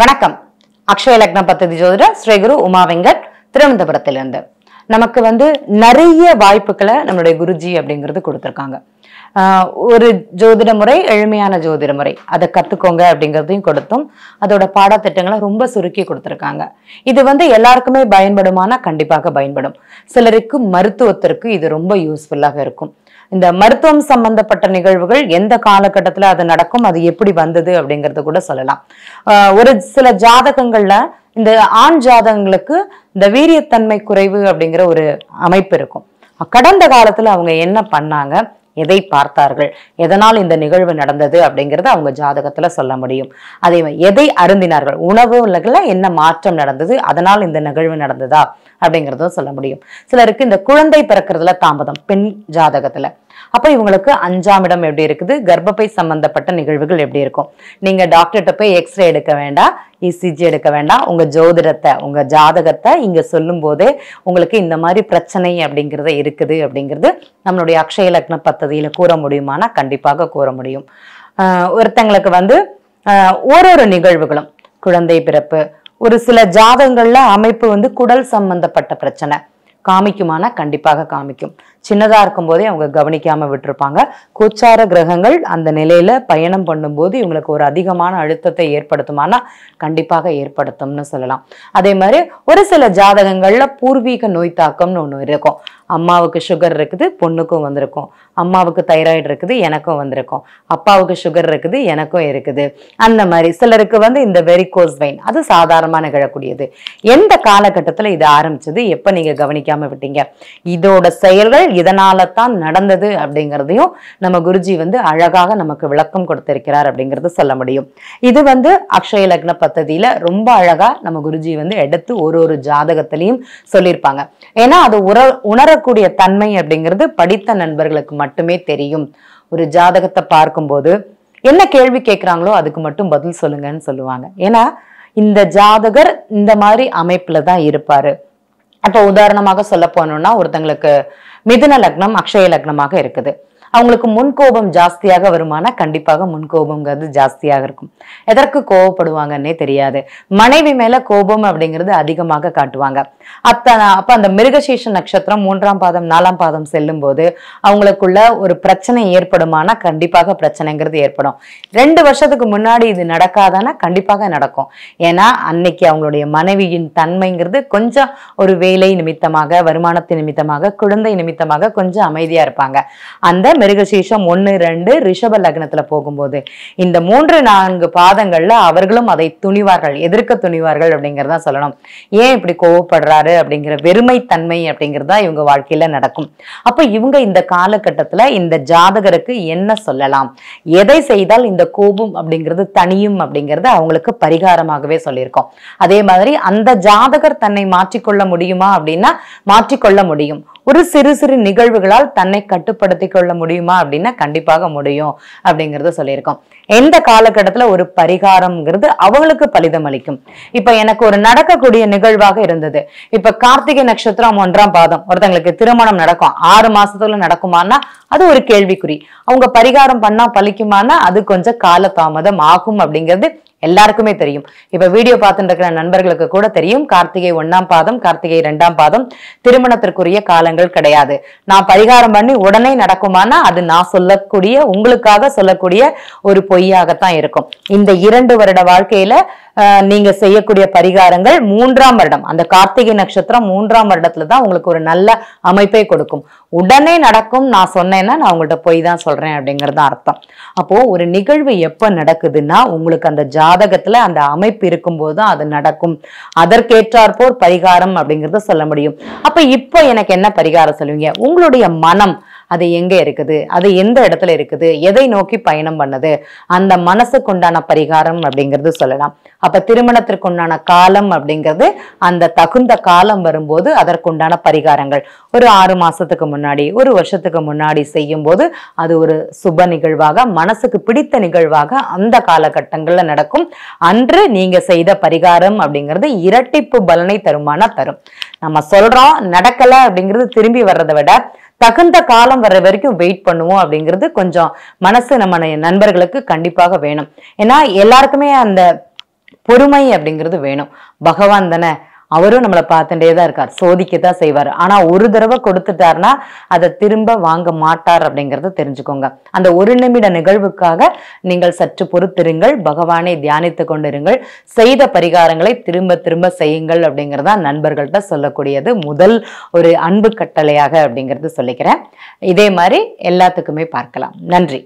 வணக்கம் அக்ஷய லக்ன பத்ததி ஜோதிடர் ஸ்ரீகுரு உமா வெங்கட் திருவனந்தபுரத்திலிருந்து நமக்கு வந்து நிறைய வாய்ப்புகளை நம்மளுடைய குருஜி அப்படிங்கிறது கொடுத்துருக்காங்க ஒரு ஜோதிட முறை எளிமையான ஜோதிட முறை அதை கற்றுக்கோங்க அப்படிங்கிறதையும் கொடுத்தும் அதோட பாடத்திட்டங்களை ரொம்ப சுருக்கி கொடுத்துருக்காங்க இது வந்து எல்லாருக்குமே பயன்படுமானா கண்டிப்பாக பயன்படும் சிலருக்கு மருத்துவத்திற்கு இது ரொம்ப யூஸ்ஃபுல்லாக இருக்கும் இந்த மருத்துவம் சம்பந்தப்பட்ட நிகழ்வுகள் எந்த காலகட்டத்தில் அது நடக்கும் அது எப்படி வந்தது அப்படிங்கிறது கூட சொல்லலாம் ஒரு சில ஜாதகங்கள்ல இந்த ஆண் ஜாதகங்களுக்கு இந்த வீரியத்தன்மை குறைவு அப்படிங்கிற ஒரு அமைப்பு இருக்கும் கடந்த காலத்தில் அவங்க என்ன பண்ணாங்க எதை பார்த்தார்கள் எதனால் இந்த நிகழ்வு நடந்தது அப்படிங்கிறத அவங்க ஜாதகத்தில் சொல்ல முடியும் அதே மாதிரி எதை அருந்தினார்கள் உணவுல என்ன மாற்றம் நடந்தது அதனால் இந்த நிகழ்வு நடந்ததா அப்படிங்கிறதும் சொல்ல முடியும் சிலருக்கு இந்த குழந்தை பிறக்கிறதுல தாமதம் பெண் ஜாதகத்தில் அப்போ இவங்களுக்கு அஞ்சாம் இடம் எப்படி இருக்குது கர்ப்பப்பை சம்பந்தப்பட்ட நிகழ்வுகள் எப்படி இருக்கும் நீங்கள் டாக்டர்கிட்ட போய் எக்ஸ்ரே எடுக்க வேண்டாம் இசிஜி e எடுக்க வேண்டாம் உங்கள் ஜோதிடத்தை உங்கள் ஜாதகத்தை இங்கே சொல்லும் போதே உங்களுக்கு இந்த மாதிரி பிரச்சனை அப்படிங்கிறத இருக்குது அப்படிங்கிறது நம்மளுடைய அக்ஷய லக்ன பத்ததியில் கூற முடியுமானா கண்டிப்பாக கூற முடியும் ஒருத்தங்களுக்கு வந்து ஒரு நிகழ்வுகளும் குழந்தை பிறப்பு ஒரு சில ஜாதகங்கள்ல அமைப்பு வந்து குடல் சம்பந்தப்பட்ட பிரச்சனை காமிக்குமானா கண்டிப்பாக காமிக்கும் சின்னதாக போதே அவங்க கவனிக்காமல் விட்டுருப்பாங்க கோச்சார கிரகங்கள் அந்த நிலையில் பயணம் பண்ணும்போது இவங்களுக்கு ஒரு அதிகமான அழுத்தத்தை ஏற்படுத்துமானா கண்டிப்பாக ஏற்படுத்தும்னு சொல்லலாம் அதே மாதிரி ஒரு சில ஜாதகங்களில் பூர்வீக நோய் தாக்கம்னு ஒன்று இருக்கும் அம்மாவுக்கு சுகர் இருக்குது பொண்ணுக்கும் வந்திருக்கும் அம்மாவுக்கு தைராய்டு இருக்குது எனக்கும் வந்திருக்கும் அப்பாவுக்கு சுகர் இருக்குது எனக்கும் இருக்குது அந்த மாதிரி சிலருக்கு வந்து இந்த வெரிகோஸ் வெயின் அது சாதாரணமாக நிகழக்கூடியது எந்த காலகட்டத்தில் இது ஆரம்பிச்சது எப்போ நீங்கள் கவனிக்க வைக்காம விட்டீங்க இதோட செயல்கள் இதனால தான் நடந்தது அப்படிங்கிறதையும் நம்ம குருஜி வந்து அழகாக நமக்கு விளக்கம் கொடுத்திருக்கிறார் அப்படிங்கிறது சொல்ல முடியும் இது வந்து அக்ஷய லக்ன பத்ததியில ரொம்ப அழகா நம்ம குருஜி வந்து எடுத்து ஒரு ஒரு ஜாதகத்திலையும் சொல்லியிருப்பாங்க ஏன்னா அது உற உணரக்கூடிய தன்மை அப்படிங்கிறது படித்த நண்பர்களுக்கு மட்டுமே தெரியும் ஒரு ஜாதகத்தை பார்க்கும்போது என்ன கேள்வி கேட்குறாங்களோ அதுக்கு மட்டும் பதில் சொல்லுங்கன்னு சொல்லுவாங்க ஏன்னா இந்த ஜாதகர் இந்த மாதிரி அமைப்புல தான் இருப்பாரு அப்போ உதாரணமாக சொல்ல போனோம்னா ஒருத்தங்களுக்கு மிதுன லக்னம் அக்ஷய லக்னமாக இருக்குது அவங்களுக்கு முன்கோபம் ஜாஸ்தியாக வருமானா கண்டிப்பாக முன்கோபங்கிறது ஜாஸ்தியாக இருக்கும் எதற்கு கோபப்படுவாங்கன்னே தெரியாது மனைவி மேல கோபம் அப்படிங்கிறது அதிகமாக காட்டுவாங்க அத்தனை அப்ப அந்த மிருகசீஷ நட்சத்திரம் மூன்றாம் பாதம் நாலாம் பாதம் செல்லும் போது அவங்களுக்குள்ள ஒரு பிரச்சனை ஏற்படுமானா கண்டிப்பாக பிரச்சனைங்கிறது ஏற்படும் ரெண்டு வருஷத்துக்கு முன்னாடி இது நடக்காதானா கண்டிப்பாக நடக்கும் ஏன்னா அன்னைக்கு அவங்களுடைய மனைவியின் தன்மைங்கிறது கொஞ்சம் ஒரு வேலை நிமித்தமாக வருமானத்தின் நிமித்தமாக குழந்தை நிமித்தமாக கொஞ்சம் அமைதியா இருப்பாங்க அந்த மிருகசீஷம் ஒன்று ரெண்டு ரிஷப லக்னத்தில் போகும்போது இந்த மூன்று நான்கு பாதங்களில் அவர்களும் அதை துணிவார்கள் எதிர்க்க துணிவார்கள் அப்படிங்கிறதா சொல்லணும் ஏன் இப்படி கோவப்படுறாரு அப்படிங்கிற வெறுமை தன்மை அப்படிங்கிறதா இவங்க வாழ்க்கையில் நடக்கும் அப்போ இவங்க இந்த காலகட்டத்தில் இந்த ஜாதகருக்கு என்ன சொல்லலாம் எதை செய்தால் இந்த கோபம் அப்படிங்கிறது தனியும் அப்படிங்கிறது அவங்களுக்கு பரிகாரமாகவே சொல்லியிருக்கோம் அதே மாதிரி அந்த ஜாதகர் தன்னை மாற்றிக்கொள்ள முடியுமா அப்படின்னா மாற்றிக்கொள்ள முடியும் ஒரு சிறு சிறு நிகழ்வுகளால் தன்னை கட்டுப்படுத்தி கொள்ள முடியுமா அப்படின்னா கண்டிப்பாக முடியும் அப்படிங்கிறத சொல்லியிருக்கோம் எந்த காலகட்டத்தில் ஒரு பரிகாரம்ங்கிறது அவங்களுக்கு பலிதம் அளிக்கும் இப்போ எனக்கு ஒரு நடக்கக்கூடிய நிகழ்வாக இருந்தது இப்போ கார்த்திகை நட்சத்திரம் ஒன்றாம் பாதம் ஒருத்தங்களுக்கு திருமணம் நடக்கும் ஆறு மாசத்துல நடக்குமானா அது ஒரு கேள்விக்குறி அவங்க பரிகாரம் பண்ணா பலிக்குமானா அது கொஞ்சம் காலதாமதம் ஆகும் அப்படிங்கிறது எல்லாருக்குமே தெரியும் இப்ப வீடியோ பார்த்துட்டு இருக்கிற நண்பர்களுக்கு கூட தெரியும் கார்த்திகை ஒன்னாம் பாதம் கார்த்திகை ரெண்டாம் பாதம் திருமணத்திற்குரிய காலங்கள் கிடையாது நான் பரிகாரம் பண்ணி உடனே நடக்குமானா அது நான் சொல்லக்கூடிய உங்களுக்காக சொல்லக்கூடிய ஒரு பொய்யாகத்தான் இருக்கும் இந்த இரண்டு வருட வாழ்க்கையில நீங்க செய்யக்கூடிய பரிகாரங்கள் மூன்றாம் வருடம் அந்த கார்த்திகை நட்சத்திரம் மூன்றாம் வருடத்துல தான் உங்களுக்கு ஒரு நல்ல அமைப்பை கொடுக்கும் உடனே நடக்கும் நான் சொன்னேன்னா நான் உங்கள்கிட்ட போய் தான் சொல்கிறேன் அப்படிங்கிறது அர்த்தம் அப்போது ஒரு நிகழ்வு எப்போ நடக்குதுன்னா உங்களுக்கு அந்த ஜாதகத்தில் அந்த அமைப்பு இருக்கும்போது தான் அது நடக்கும் அதற்கேற்றாற்போர் பரிகாரம் அப்படிங்கிறத சொல்ல முடியும் அப்போ இப்போ எனக்கு என்ன பரிகாரம் சொல்லுவீங்க உங்களுடைய மனம் அது எங்கே இருக்குது அது எந்த இடத்துல இருக்குது எதை நோக்கி பயணம் பண்ணுது அந்த மனசுக்குண்டான பரிகாரம் அப்படிங்கிறது சொல்லலாம் அப்ப திருமணத்திற்குண்டான காலம் அப்படிங்கிறது அந்த தகுந்த காலம் வரும்போது அதற்குண்டான பரிகாரங்கள் ஒரு ஆறு மாசத்துக்கு முன்னாடி ஒரு வருஷத்துக்கு முன்னாடி செய்யும் போது அது ஒரு சுப நிகழ்வாக மனசுக்கு பிடித்த நிகழ்வாக அந்த காலகட்டங்கள்ல நடக்கும் அன்று நீங்க செய்த பரிகாரம் அப்படிங்கிறது இரட்டிப்பு பலனை தருமான தரும் நம்ம சொல்றோம் நடக்கல அப்படிங்கிறது திரும்பி வர்றதை விட தகுந்த காலம் வர்ற வரைக்கும் வெயிட் பண்ணுவோம் அப்படிங்கிறது கொஞ்சம் மனசு நம்ம நண்பர்களுக்கு கண்டிப்பாக வேணும் ஏன்னா எல்லாருக்குமே அந்த பொறுமை அப்படிங்கிறது வேணும் பகவான் தானே அவரும் நம்மளை பார்த்துட்டே தான் இருக்கார் சோதிக்க தான் செய்வார் ஆனால் ஒரு தடவை கொடுத்துட்டார்னா அதை திரும்ப வாங்க மாட்டார் அப்படிங்கிறத தெரிஞ்சுக்கோங்க அந்த ஒரு நிமிட நிகழ்வுக்காக நீங்கள் சற்று பொறுத்திருங்கள் பகவானை தியானித்து கொண்டிருங்கள் செய்த பரிகாரங்களை திரும்ப திரும்ப செய்யுங்கள் அப்படிங்கிறதா நண்பர்கள்ட்ட சொல்லக்கூடியது முதல் ஒரு அன்பு கட்டளையாக அப்படிங்கிறது சொல்லிக்கிறேன் இதே மாதிரி எல்லாத்துக்குமே பார்க்கலாம் நன்றி